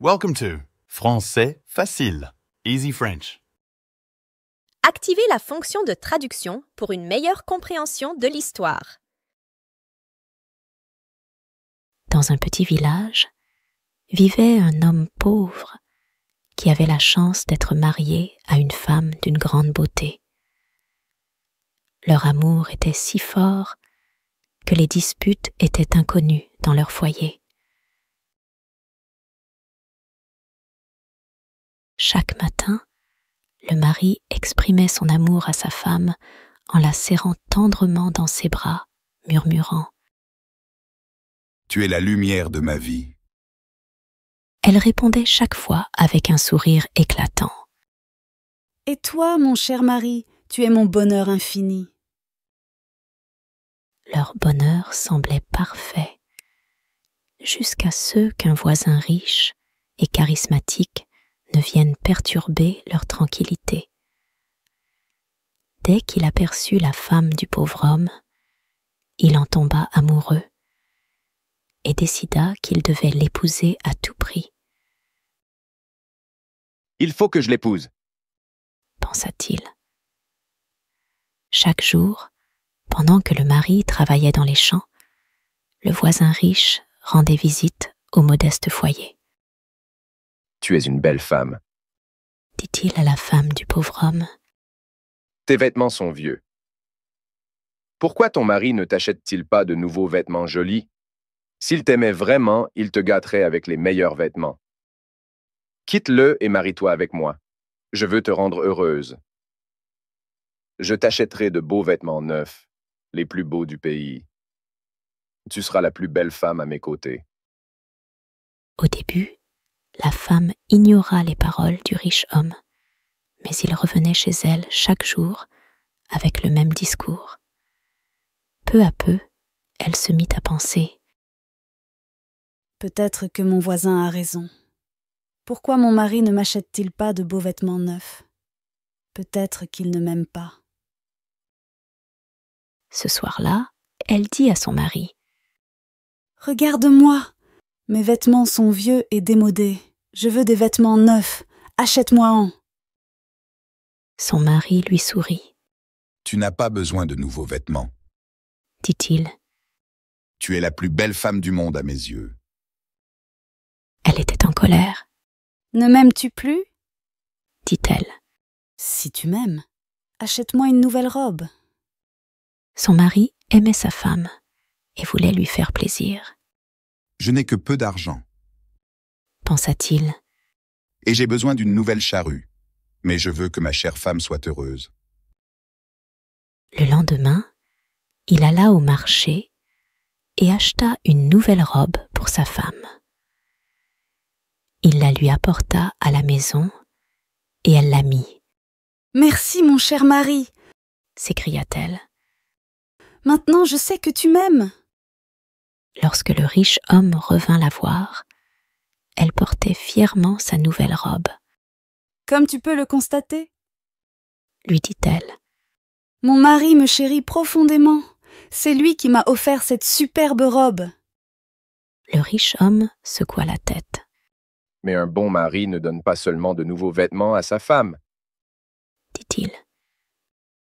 Welcome to Français facile, Easy French. Activez la fonction de traduction pour une meilleure compréhension de l'histoire. Dans un petit village, vivait un homme pauvre qui avait la chance d'être marié à une femme d'une grande beauté. Leur amour était si fort que les disputes étaient inconnues dans leur foyer. Chaque matin, le mari exprimait son amour à sa femme en la serrant tendrement dans ses bras, murmurant ⁇ Tu es la lumière de ma vie ⁇ Elle répondait chaque fois avec un sourire éclatant. Et toi, mon cher mari, tu es mon bonheur infini. Leur bonheur semblait parfait, jusqu'à ce qu'un voisin riche et charismatique ne viennent perturber leur tranquillité. Dès qu'il aperçut la femme du pauvre homme, il en tomba amoureux et décida qu'il devait l'épouser à tout prix. Il faut que je l'épouse, pensa-t-il. Chaque jour, pendant que le mari travaillait dans les champs, le voisin riche rendait visite au modeste foyer. Tu es une belle femme, dit-il à la femme du pauvre homme. Tes vêtements sont vieux. Pourquoi ton mari ne t'achète-t-il pas de nouveaux vêtements jolis S'il t'aimait vraiment, il te gâterait avec les meilleurs vêtements. Quitte-le et marie-toi avec moi. Je veux te rendre heureuse. Je t'achèterai de beaux vêtements neufs, les plus beaux du pays. Tu seras la plus belle femme à mes côtés. Au début, la femme ignora les paroles du riche homme, mais il revenait chez elle chaque jour avec le même discours. Peu à peu, elle se mit à penser. Peut-être que mon voisin a raison. Pourquoi mon mari ne m'achète-t-il pas de beaux vêtements neufs Peut-être qu'il ne m'aime pas. Ce soir-là, elle dit à son mari Regarde-moi mes vêtements sont vieux et démodés. Je veux des vêtements neufs. Achète-moi en. Son mari lui sourit. Tu n'as pas besoin de nouveaux vêtements, dit-il. Tu es la plus belle femme du monde à mes yeux. Elle était en colère. Ne m'aimes-tu plus dit-elle. Si tu m'aimes, achète-moi une nouvelle robe. Son mari aimait sa femme et voulait lui faire plaisir. Je n'ai que peu d'argent. Pensa-t-il. Et j'ai besoin d'une nouvelle charrue. Mais je veux que ma chère femme soit heureuse. Le lendemain, il alla au marché et acheta une nouvelle robe pour sa femme. Il la lui apporta à la maison et elle la mit. Merci, mon cher mari s'écria-t-elle. Maintenant je sais que tu m'aimes. Lorsque le riche homme revint la voir, elle portait fièrement sa nouvelle robe. Comme tu peux le constater, lui dit-elle. Mon mari me chérit profondément. C'est lui qui m'a offert cette superbe robe. Le riche homme secoua la tête. Mais un bon mari ne donne pas seulement de nouveaux vêtements à sa femme, dit-il.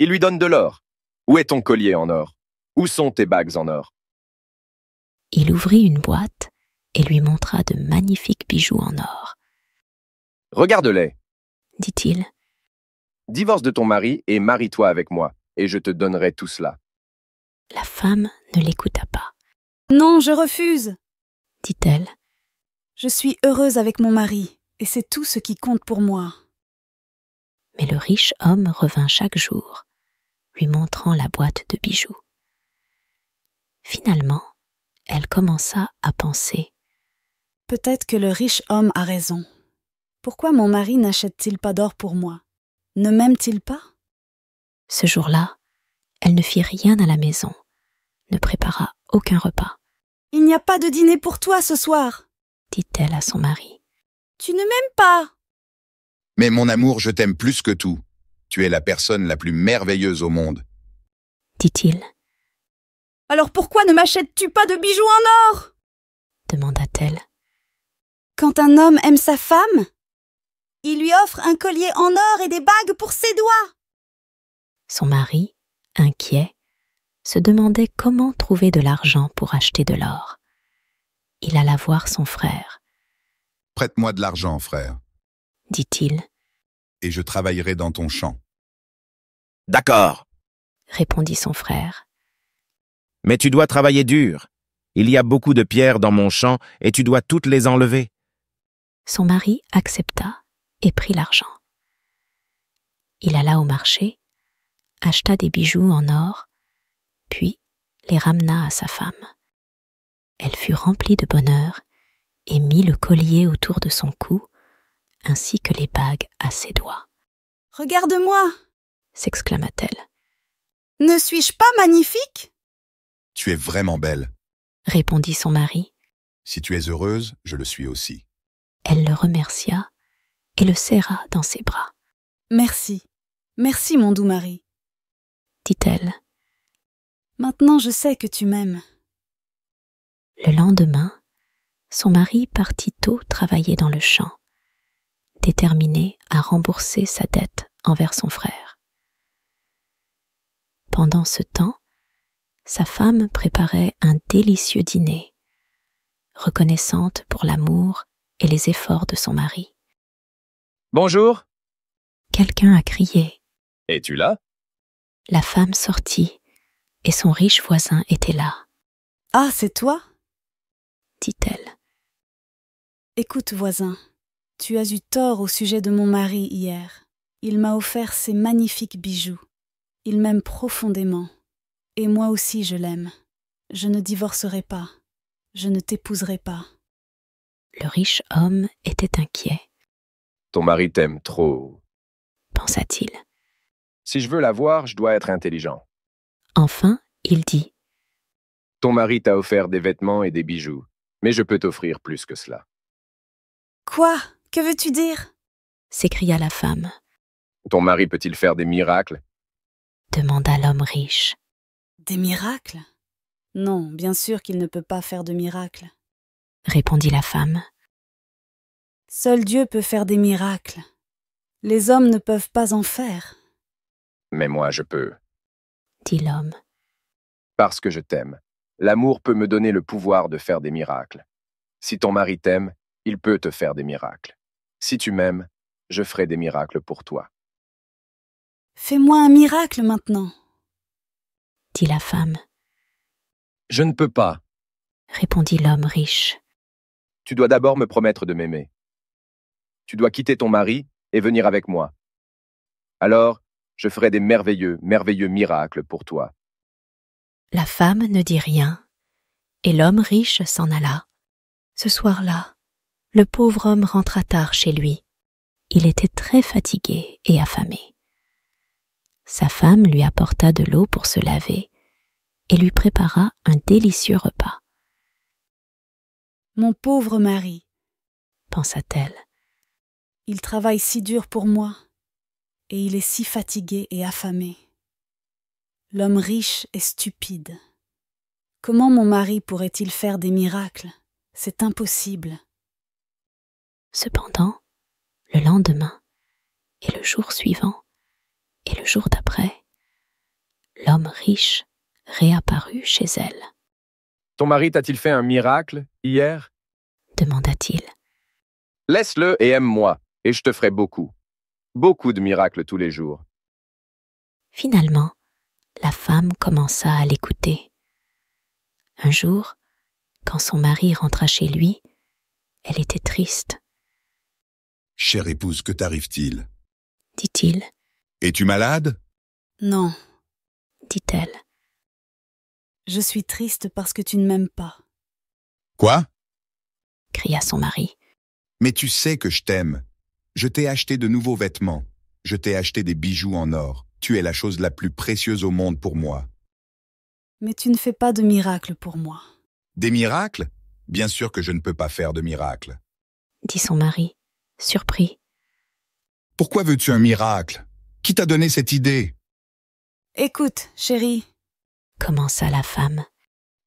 Il lui donne de l'or. Où est ton collier en or Où sont tes bagues en or il ouvrit une boîte et lui montra de magnifiques bijoux en or. Regarde-les, dit-il. Divorce de ton mari et marie-toi avec moi, et je te donnerai tout cela. La femme ne l'écouta pas. Non, je refuse, dit-elle. Je suis heureuse avec mon mari, et c'est tout ce qui compte pour moi. Mais le riche homme revint chaque jour, lui montrant la boîte de bijoux. Finalement, elle commença à penser. Peut-être que le riche homme a raison. Pourquoi mon mari n'achète-t-il pas d'or pour moi Ne m'aime-t-il pas Ce jour-là, elle ne fit rien à la maison, ne prépara aucun repas. Il n'y a pas de dîner pour toi ce soir, dit-elle à son mari. Tu ne m'aimes pas. Mais mon amour, je t'aime plus que tout. Tu es la personne la plus merveilleuse au monde, dit-il alors pourquoi ne m'achètes-tu pas de bijoux en or demanda-t-elle. Quand un homme aime sa femme, il lui offre un collier en or et des bagues pour ses doigts. Son mari, inquiet, se demandait comment trouver de l'argent pour acheter de l'or. Il alla voir son frère. Prête-moi de l'argent, frère, dit-il, et je travaillerai dans ton champ. D'accord, répondit son frère. Mais tu dois travailler dur. Il y a beaucoup de pierres dans mon champ et tu dois toutes les enlever. Son mari accepta et prit l'argent. Il alla au marché, acheta des bijoux en or, puis les ramena à sa femme. Elle fut remplie de bonheur et mit le collier autour de son cou, ainsi que les bagues à ses doigts. Regarde-moi s'exclama-t-elle. Ne suis-je pas magnifique tu es vraiment belle, répondit son mari. Si tu es heureuse, je le suis aussi. Elle le remercia et le serra dans ses bras. Merci, merci mon doux mari, dit-elle. Maintenant je sais que tu m'aimes. Le lendemain, son mari partit tôt travailler dans le champ, déterminé à rembourser sa dette envers son frère. Pendant ce temps, sa femme préparait un délicieux dîner, reconnaissante pour l'amour et les efforts de son mari. Bonjour. Quelqu'un a crié. Es-tu là La femme sortit, et son riche voisin était là. Ah, c'est toi dit-elle. Écoute, voisin, tu as eu tort au sujet de mon mari hier. Il m'a offert ces magnifiques bijoux. Il m'aime profondément. Et moi aussi je l'aime. Je ne divorcerai pas. Je ne t'épouserai pas. Le riche homme était inquiet. Ton mari t'aime trop, pensa-t-il. Si je veux la voir, je dois être intelligent. Enfin, il dit. Ton mari t'a offert des vêtements et des bijoux, mais je peux t'offrir plus que cela. Quoi Que veux-tu dire s'écria la femme. Ton mari peut-il faire des miracles demanda l'homme riche. Des miracles Non, bien sûr qu'il ne peut pas faire de miracles, répondit la femme. Seul Dieu peut faire des miracles. Les hommes ne peuvent pas en faire. Mais moi je peux, dit l'homme. Parce que je t'aime, l'amour peut me donner le pouvoir de faire des miracles. Si ton mari t'aime, il peut te faire des miracles. Si tu m'aimes, je ferai des miracles pour toi. Fais-moi un miracle maintenant, dit la femme. Je ne peux pas, répondit l'homme riche. Tu dois d'abord me promettre de m'aimer. Tu dois quitter ton mari et venir avec moi. Alors, je ferai des merveilleux, merveilleux miracles pour toi. La femme ne dit rien, et l'homme riche s'en alla. Ce soir-là, le pauvre homme rentra tard chez lui. Il était très fatigué et affamé. Sa femme lui apporta de l'eau pour se laver et lui prépara un délicieux repas. Mon pauvre mari, pensa-t-elle, il travaille si dur pour moi, et il est si fatigué et affamé. L'homme riche est stupide. Comment mon mari pourrait-il faire des miracles C'est impossible. Cependant, le lendemain et le jour suivant, et le jour d'après, l'homme riche réapparut chez elle. Ton mari t'a-t-il fait un miracle hier demanda-t-il. Laisse-le et aime-moi, et je te ferai beaucoup. Beaucoup de miracles tous les jours. Finalement, la femme commença à l'écouter. Un jour, quand son mari rentra chez lui, elle était triste. Chère épouse, que t'arrive-t-il dit-il. Es-tu malade Non, dit-elle. Je suis triste parce que tu ne m'aimes pas. Quoi cria son mari. Mais tu sais que je t'aime. Je t'ai acheté de nouveaux vêtements. Je t'ai acheté des bijoux en or. Tu es la chose la plus précieuse au monde pour moi. Mais tu ne fais pas de miracles pour moi. Des miracles Bien sûr que je ne peux pas faire de miracles. » Dit son mari, surpris. Pourquoi veux-tu un miracle qui t'a donné cette idée Écoute, chérie, commença la femme.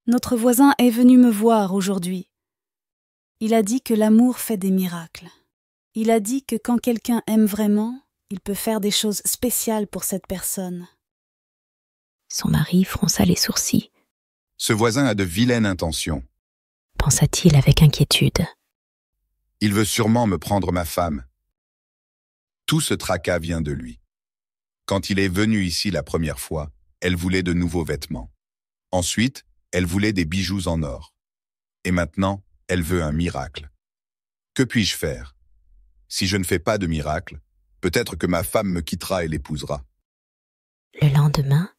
Notre voisin est venu me voir aujourd'hui. Il a dit que l'amour fait des miracles. Il a dit que quand quelqu'un aime vraiment, il peut faire des choses spéciales pour cette personne. Son mari fronça les sourcils. Ce voisin a de vilaines intentions, pensa-t-il avec inquiétude. Il veut sûrement me prendre ma femme. Tout ce tracas vient de lui. Quand il est venu ici la première fois, elle voulait de nouveaux vêtements. Ensuite, elle voulait des bijoux en or. Et maintenant, elle veut un miracle. Que puis-je faire Si je ne fais pas de miracle, peut-être que ma femme me quittera et l'épousera. Le lendemain,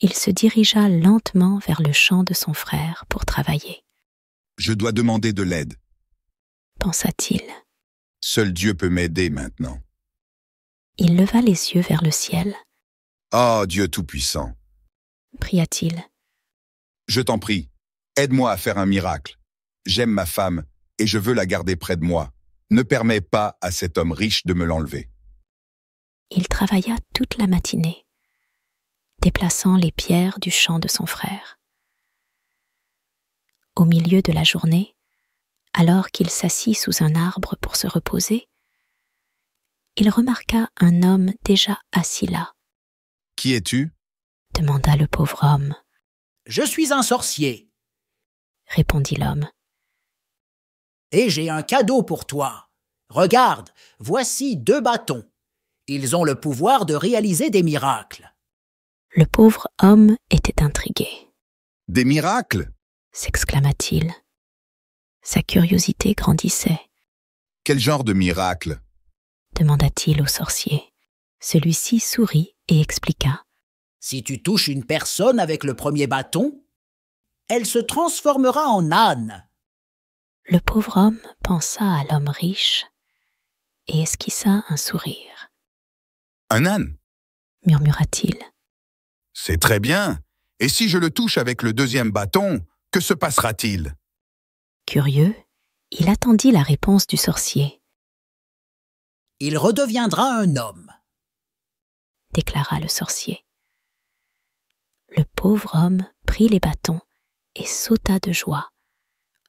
il se dirigea lentement vers le champ de son frère pour travailler. Je dois demander de l'aide, pensa-t-il. Seul Dieu peut m'aider maintenant. Il leva les yeux vers le ciel. Ah, Dieu Tout-Puissant pria-t-il. Je t'en prie, aide-moi à faire un miracle. J'aime ma femme et je veux la garder près de moi. Ne permets pas à cet homme riche de me l'enlever. Il travailla toute la matinée, déplaçant les pierres du champ de son frère. Au milieu de la journée, alors qu'il s'assit sous un arbre pour se reposer, il remarqua un homme déjà assis là. Qui es-tu demanda le pauvre homme. Je suis un sorcier, répondit l'homme. Et j'ai un cadeau pour toi. Regarde, voici deux bâtons. Ils ont le pouvoir de réaliser des miracles. Le pauvre homme était intrigué. Des miracles s'exclama-t-il. Sa curiosité grandissait. Quel genre de miracle demanda-t-il au sorcier. Celui-ci sourit et expliqua. Si tu touches une personne avec le premier bâton, elle se transformera en âne. Le pauvre homme pensa à l'homme riche et esquissa un sourire. Un âne murmura-t-il. C'est très bien. Et si je le touche avec le deuxième bâton, que se passera-t-il Curieux, il attendit la réponse du sorcier il redeviendra un homme, déclara le sorcier. Le pauvre homme prit les bâtons et sauta de joie,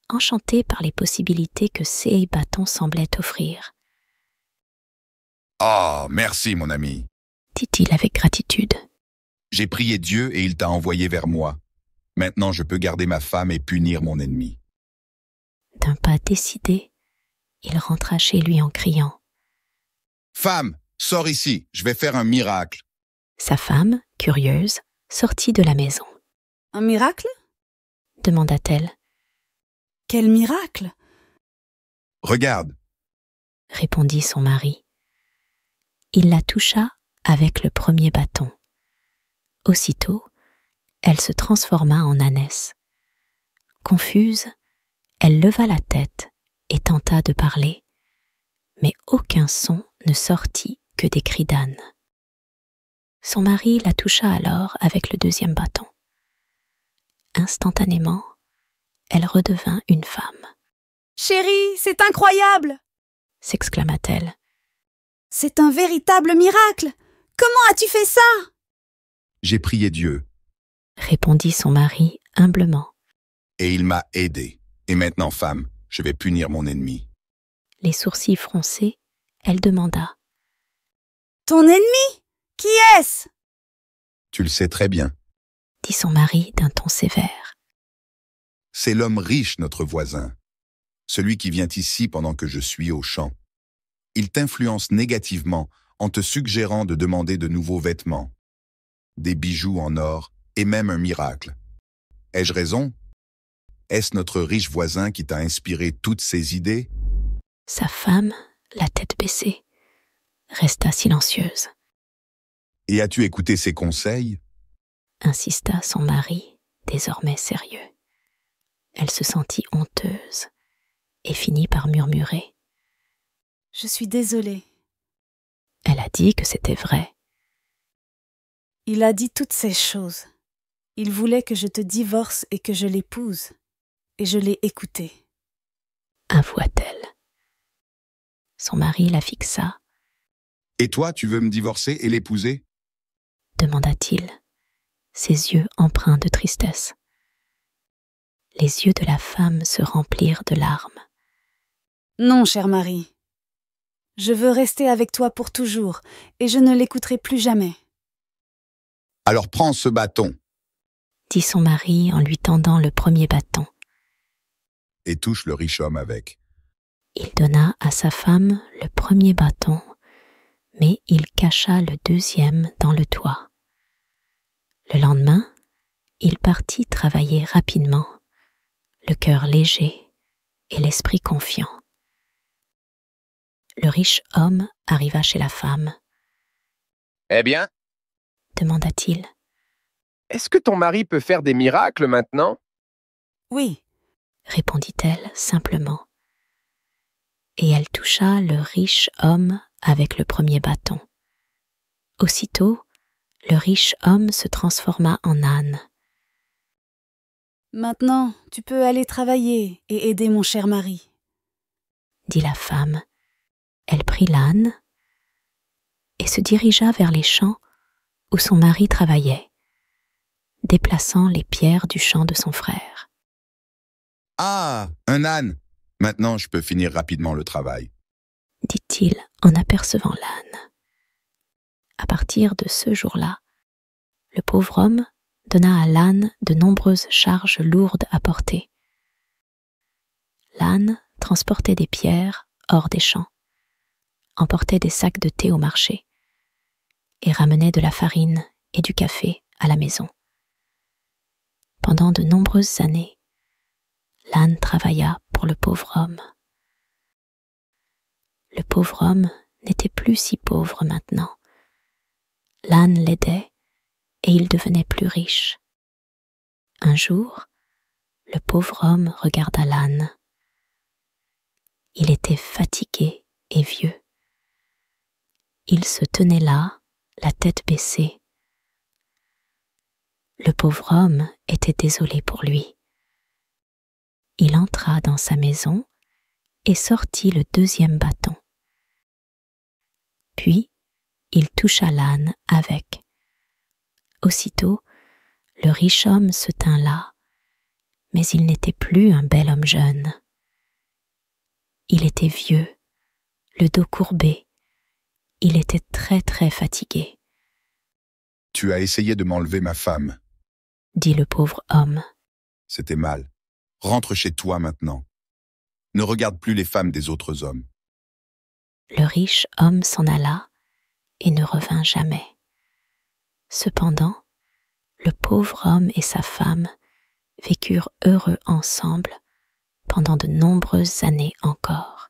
enchanté par les possibilités que ces bâtons semblaient offrir. Ah, merci, mon ami, dit-il avec gratitude. J'ai prié Dieu et il t'a envoyé vers moi. Maintenant je peux garder ma femme et punir mon ennemi. D'un pas décidé, il rentra chez lui en criant. Femme, sors ici, je vais faire un miracle. Sa femme, curieuse, sortit de la maison. Un miracle demanda-t-elle. Quel miracle Regarde, répondit son mari. Il la toucha avec le premier bâton. Aussitôt, elle se transforma en ânesse. Confuse, elle leva la tête et tenta de parler mais aucun son ne sortit que des cris d'âne. Son mari la toucha alors avec le deuxième bâton. Instantanément, elle redevint une femme. Chérie, c'est incroyable s'exclama-t-elle. C'est un véritable miracle Comment as-tu fait ça J'ai prié Dieu, répondit son mari humblement. Et il m'a aidé. Et maintenant, femme, je vais punir mon ennemi les sourcils froncés, elle demanda. Ton ennemi Qui est-ce Tu le sais très bien, dit son mari d'un ton sévère. C'est l'homme riche, notre voisin, celui qui vient ici pendant que je suis au champ. Il t'influence négativement en te suggérant de demander de nouveaux vêtements, des bijoux en or et même un miracle. Ai-je raison Est-ce notre riche voisin qui t'a inspiré toutes ces idées sa femme, la tête baissée, resta silencieuse. Et as-tu écouté ses conseils insista son mari, désormais sérieux. Elle se sentit honteuse et finit par murmurer. Je suis désolée. Elle a dit que c'était vrai. Il a dit toutes ces choses. Il voulait que je te divorce et que je l'épouse, et je l'ai écouté. Avoua-t-elle. Son mari la fixa. Et toi, tu veux me divorcer et l'épouser demanda-t-il, ses yeux empreints de tristesse. Les yeux de la femme se remplirent de larmes. Non, cher mari. Je veux rester avec toi pour toujours, et je ne l'écouterai plus jamais. Alors prends ce bâton, dit son mari en lui tendant le premier bâton. Et touche le riche homme avec. Il donna à sa femme le premier bâton, mais il cacha le deuxième dans le toit. Le lendemain, il partit travailler rapidement, le cœur léger et l'esprit confiant. Le riche homme arriva chez la femme. Eh bien demanda-t-il. Est-ce que ton mari peut faire des miracles maintenant Oui, répondit-elle simplement et elle toucha le riche homme avec le premier bâton. Aussitôt, le riche homme se transforma en âne. Maintenant, tu peux aller travailler et aider mon cher mari, dit la femme. Elle prit l'âne et se dirigea vers les champs où son mari travaillait, déplaçant les pierres du champ de son frère. Ah, un âne Maintenant, je peux finir rapidement le travail. Dit-il en apercevant l'âne. À partir de ce jour-là, le pauvre homme donna à l'âne de nombreuses charges lourdes à porter. L'âne transportait des pierres hors des champs, emportait des sacs de thé au marché et ramenait de la farine et du café à la maison. Pendant de nombreuses années, l'âne travailla le pauvre homme. Le pauvre homme n'était plus si pauvre maintenant. L'âne l'aidait et il devenait plus riche. Un jour, le pauvre homme regarda l'âne. Il était fatigué et vieux. Il se tenait là, la tête baissée. Le pauvre homme était désolé pour lui il entra dans sa maison et sortit le deuxième bâton. Puis il toucha l'âne avec. Aussitôt, le riche homme se tint là, mais il n'était plus un bel homme jeune. Il était vieux, le dos courbé, il était très très fatigué. Tu as essayé de m'enlever ma femme, dit le pauvre homme. C'était mal. Rentre chez toi maintenant. Ne regarde plus les femmes des autres hommes. Le riche homme s'en alla et ne revint jamais. Cependant, le pauvre homme et sa femme vécurent heureux ensemble pendant de nombreuses années encore.